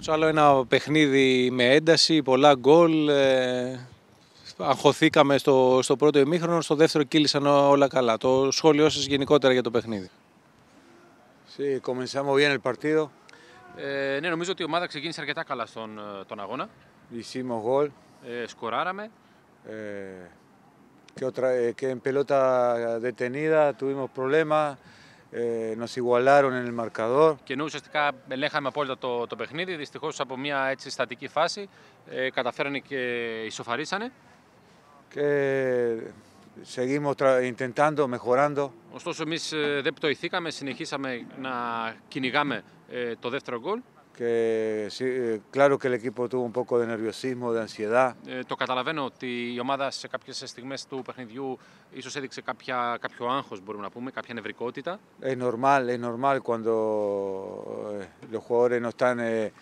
Κότσο, άλλο ένα παιχνίδι με ένταση, πολλά γκολ. Ε, αγχωθήκαμε στο, στο πρώτο ημίχρονο, στο δεύτερο κύλησαν όλα καλά. Το σχόλιο σας γενικότερα για το παιχνίδι. Sí, comenzamos bien el partido. Ε, ναι, νομίζω ότι η ομάδα ξεκίνησε αρκετά καλά στον ε, τον αγώνα. Hicimos γκολ. Ε, σκοράραμε. Ε, que, otra, ε, και en pelota detenida tuvimos problemas ε, igualaron en Και ενώ ουσιαστικά ελέγχαμε απόλυτα το, το παιχνίδι, δυστυχώς από μια έτσι στατική φάση ε, καταφέρανε και ισοφαρίσανε. Και seguimos intentando, mejorando. Ωστόσο εμείς ε, δεν πτωηθήκαμε, συνεχίσαμε να κυνηγάμε ε, το δεύτερο γκολ que claro que el equipo tuvo un poco de nerviosismo, de ansiedad. Ε, το καταλαβαίνω ότι η ομάδα σε κάποιες στιγμές του παιχνιδιού ίσως έδειξε κάποια, κάποιο άγχος, μπορούμε να πούμε, κάποια νευρικότητα. Es ε, normal, es ε, normal cuando ε, los jugadores no están eh,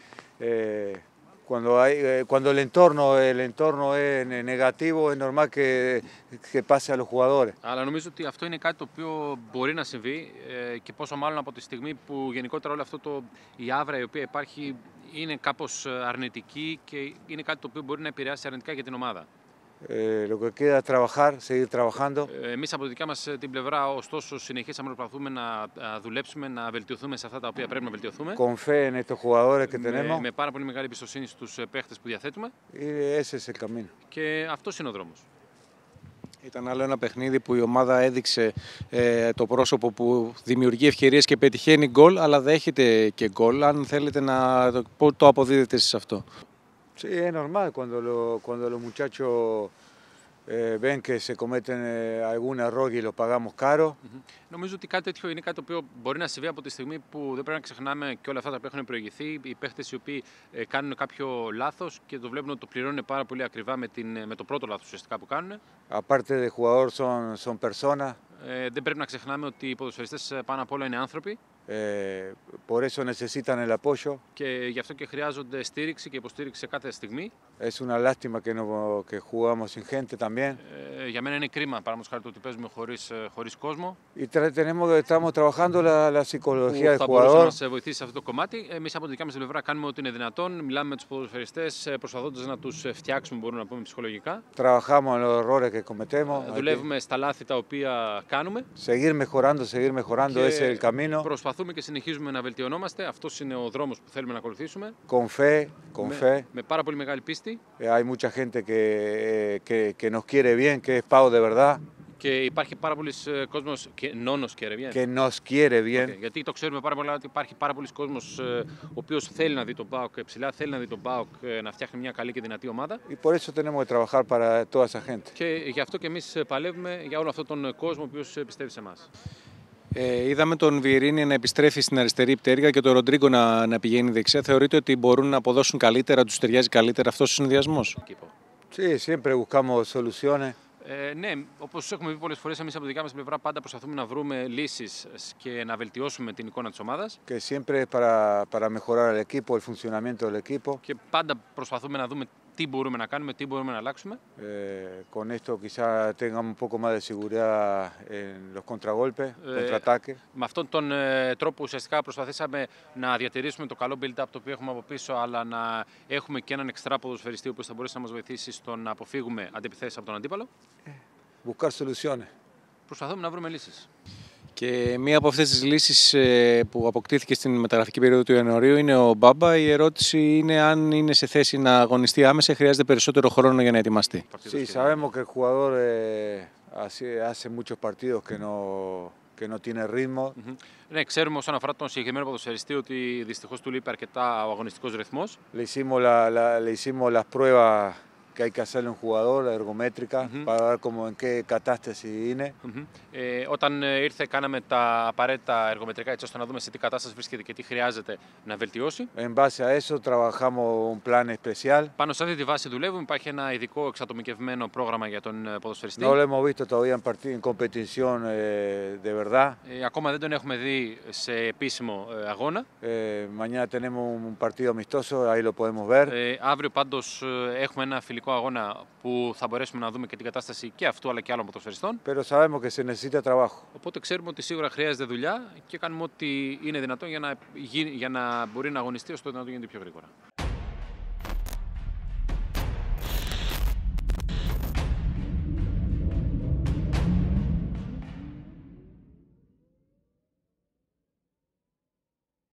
eh, Cuando, hay, eh, cuando el entorno, el entorno es negativo, es normal que, que pase a los jugadores. Αλλά νομίζω ότι αυτό είναι κάτι το οποίο μπορεί να συμβεί ε, και πόσο μάλλον από τη στιγμή που γενικότερα όλο αυτό το, η άβρα η οποία υπάρχει είναι κάπως αρνητική και είναι κάτι το οποίο μπορεί να επηρεάσει αρνητικά για την ομάδα. Ε, lo que queda trabajar, ε, Εμείς από τη δικιά μας ε, την πλευρά, ωστόσο, συνεχίσαμε να προσπαθούμε να δουλέψουμε, να βελτιωθούμε σε αυτά τα οποία πρέπει να βελτιωθούμε. Con fe en estos jugadores que tenemos. Με πάρα πολύ μεγάλη εμπιστοσύνη στους παίχτες που διαθέτουμε. Ese es el Και αυτός είναι ο δρόμος. Ήταν άλλο ένα παιχνίδι που η ομάδα έδειξε ε, το πρόσωπο που δημιουργεί ευκαιρίες και πετυχαίνει γκολ, αλλά δέχεται και γκολ. Αν θέλετε να το, το αποδίδετε εσείς αυτό. Sí, es normal cuando, lo, cuando los muchachos ε, ven que se cometen eh, algún error y lo pagamos caro. Νομίζω ότι κάτι τέτοιο είναι κάτι το οποίο μπορεί να συμβεί από τη στιγμή που δεν πρέπει να ξεχνάμε και όλα αυτά τα οποία έχουν προηγηθεί. Οι παίχτες οι οποίοι ε, κάνουν κάποιο λάθος και το βλέπουν ότι το πληρώνουν πάρα πολύ ακριβά με, την, ε, με το πρώτο λάθος ουσιαστικά που κάνουν. Aparte de jugador son, son personas. Ε, δεν πρέπει να ξεχνάμε ότι οι ποδοσφαιριστές ε, πάνω απ' όλα είναι άνθρωποι. Ε, por eso necesitan Και γι' αυτό και χρειάζονται στήριξη και υποστήριξη σε κάθε στιγμή. Es ένα lástima que, no, que jugamos sin για μένα είναι κρίμα, παραδείγματος χάρη το ότι παίζουμε χωρίς, ε, χωρίς κόσμο. Y tenemos, estamos trabajando la, Θα μπορούσε να μας βοηθήσει σε αυτό το κομμάτι. Εμείς από την δικιά μας πλευρά κάνουμε ό,τι είναι δυνατόν. Μιλάμε με τους ποδοσφαιριστές, ε, προσπαθώντας να τους φτιάξουμε, μπορούμε να πούμε ψυχολογικά. Trabajamos los errores que δουλεύουμε στα λάθη τα οποία κάνουμε. Seguir mejorando, seguir mejorando ese el camino. Προσπαθούμε και συνεχίζουμε να βελτιωνόμαστε. Αυτός είναι ο δρόμος που θέλουμε να ακολουθήσουμε. Con fe, con με, fe. Με πάρα πολύ μεγάλη πίστη. Ε, hay mucha gente que, eh, que, que nos quiere bien, que es Pau de verdad. Και υπάρχει πάρα πολλοί ε, κόσμος. Και νόνος και Και νόνος και γιατί το ξέρουμε πάρα πολλά ότι υπάρχει πάρα πολλοί κόσμος ε, ο οποίος θέλει να δει τον Πάοκ ψηλά, θέλει να δει τον Πάοκ ε, να φτιάχνει μια καλή και δυνατή ομάδα. Η πορεία σου δεν παρά το Ασαχέντ. Και γι' αυτό και εμείς παλεύουμε για όλο αυτόν τον κόσμο ο οποίος πιστεύει σε εμάς. Ε, είδαμε τον Βιερίνη να επιστρέφει στην αριστερή πτέρυγα και τον Ροντρίγκο να, να πηγαίνει δεξιά. Θεωρείτε ότι μπορούν να αποδώσουν καλύτερα, τους ταιριάζει καλύτερα αυτός ο συνδυασμός. Sí, siempre buscamos soluciones. Ε, ναι, όπως έχουμε πει πολλές φορές, εμείς από τη δικά μας πλευρά πάντα προσπαθούμε να βρούμε λύσεις και να βελτιώσουμε την εικόνα της ομάδας. Και siempre funcionamiento Και πάντα προσπαθούμε να δούμε τι μπορούμε να κάνουμε, τι μπορούμε να αλλάξουμε. Ε, con esto quizá tengamos un poco más de seguridad en los contragolpes, ε, contraataque. Με αυτόν τον ε, τρόπο ουσιαστικά προσπαθήσαμε να διατηρήσουμε το καλό build-up το οποίο έχουμε από πίσω, αλλά να έχουμε και έναν εξτρά ποδοσφαιριστή που θα μπορέσει να μας βοηθήσει στο να αποφύγουμε αντιπιθέσεις από τον αντίπαλο. Buscar soluciones. Προσπαθούμε να βρούμε λύσεις. Και μία από αυτές τις λύσεις ε, που αποκτήθηκε στην μεταγραφική περίοδο του Ιανουαρίου είναι ο Μπάμπα. Η ερώτηση είναι αν είναι σε θέση να αγωνιστεί άμεσα, χρειάζεται περισσότερο χρόνο για να ετοιμαστεί. Sí, sabemos que el jugador eh, hace muchos partidos que no και tiene ritmo. Ναι, ξέρουμε όσον αφορά τον συγκεκριμένο ποδοσφαιριστή ότι δυστυχώς του λείπει αρκετά ο αγωνιστικός ρυθμός. Le hicimos, que hay que hacerle un jugador, ergométrica, uh -huh. para ver como en qué κατάσταση είναι. Uh -huh. ε, όταν eh, ήρθε κάναμε τα απαραίτητα εργομετρικά έτσι ώστε να δούμε σε τι κατάσταση βρίσκεται και τι χρειάζεται να βελτιώσει. En base a eso trabajamos un plan especial. Πάνω σε αυτή τη βάση δουλεύουμε, υπάρχει ένα ειδικό εξατομικευμένο πρόγραμμα για τον ε, ποδοσφαιριστή. No lo hemos visto todavía en, part... en competición eh, de verdad. Ε, ακόμα δεν τον έχουμε δει σε επίσημο ε, αγώνα. Ε, mañana tenemos un partido amistoso, ahí lo podemos ver. Ε, αύριο πάντως ε, έχουμε ένα φιλικό που θα μπορέσουμε να δούμε και την κατάσταση και αυτού αλλά και άλλων ποδοσφαιριστών. Pero Οπότε ξέρουμε ότι σίγουρα χρειάζεται δουλειά και κάνουμε ό,τι είναι δυνατόν για να, για να μπορεί να αγωνιστεί ώστε να το γίνεται πιο γρήγορα.